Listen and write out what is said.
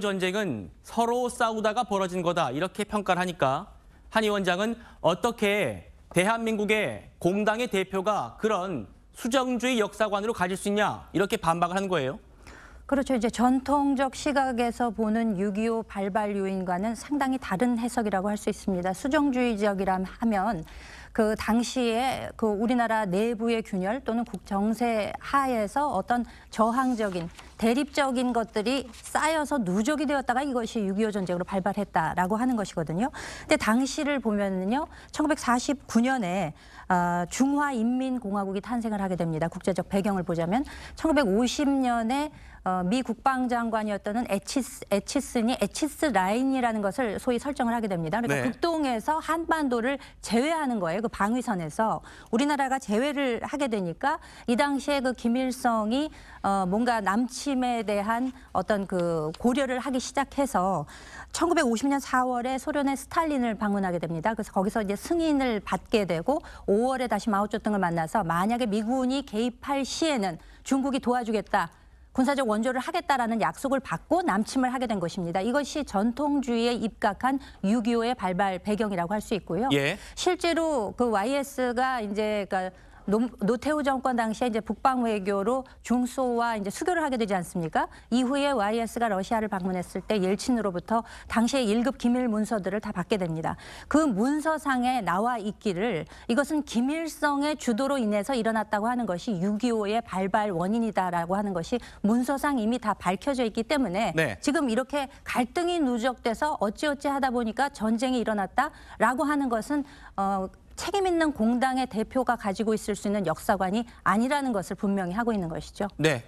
전쟁은 서로 싸우다가 벌어진 거다 이렇게 평가를 하니까 한 위원장은 어떻게 대한민국의 공당의 대표가 그런 수정주의 역사관으로 가질 수 있냐 이렇게 반박을 한 거예요. 그렇죠. 이제 전통적 시각에서 보는 6.25 발발 요인과는 상당히 다른 해석이라고 할 수 있습니다. 수정주의적이라 하면 그 당시에 그 우리나라 내부의 균열 또는 국정세 하에서 어떤 저항적인 대립적인 것들이 쌓여서 누적이 되었다가 이것이 6.25 전쟁으로 발발했다라고 하는 것이거든요. 근데 당시를 보면요. 은 1949년에 어, 중화인민공화국이 탄생을 하게 됩니다. 국제적 배경을 보자면 1950년에 어, 미 국방장관이었던 에치스, 에치슨이 에치스 라인이라는 것을 소위 설정을 하게 됩니다. 그러니까 네. 북동에서 한반도를 제외하는 거예요. 그 방위선에서 우리나라가 제외를 하게 되니까 이 당시에 그 김일성이 어, 뭔가 남치 민심에 대한 어떤 그 고려를 하기 시작해서 1950년 4월에 소련의 스탈린을 방문하게 됩니다. 그래서 거기서 이제 승인을 받게 되고 5월에 다시 마오쩌둥을 만나서 만약에 미군이 개입할 시에는 중국이 도와주겠다. 군사적 원조를 하겠다라는 약속을 받고 남침을 하게 된 것입니다. 이것이 전통주의에 입각한 6.25의 발발 배경이라고 할 수 있고요. 예. 실제로 그 YS가 이제 그니까 노, 태우 정권 당시에 이제 북방 외교로 중소와 이제 수교를 하게 되지 않습니까? 이후에 YS가 러시아를 방문했을 때 옐친으로부터 당시에 1급 기밀 문서들을 다 받게 됩니다. 그 문서상에 나와 있기를 이것은 기밀성의 주도로 인해서 일어났다고 하는 것이 6.25의 발발 원인이다라고 하는 것이 문서상 이미 다 밝혀져 있기 때문에 네. 지금 이렇게 갈등이 누적돼서 어찌어찌 하다 보니까 전쟁이 일어났다라고 하는 것은 어, 책임 있는 공당의 대표가 가지고 있을 수 있는 역사관이 아니라는 것을 분명히 하고 있는 것이죠. 네.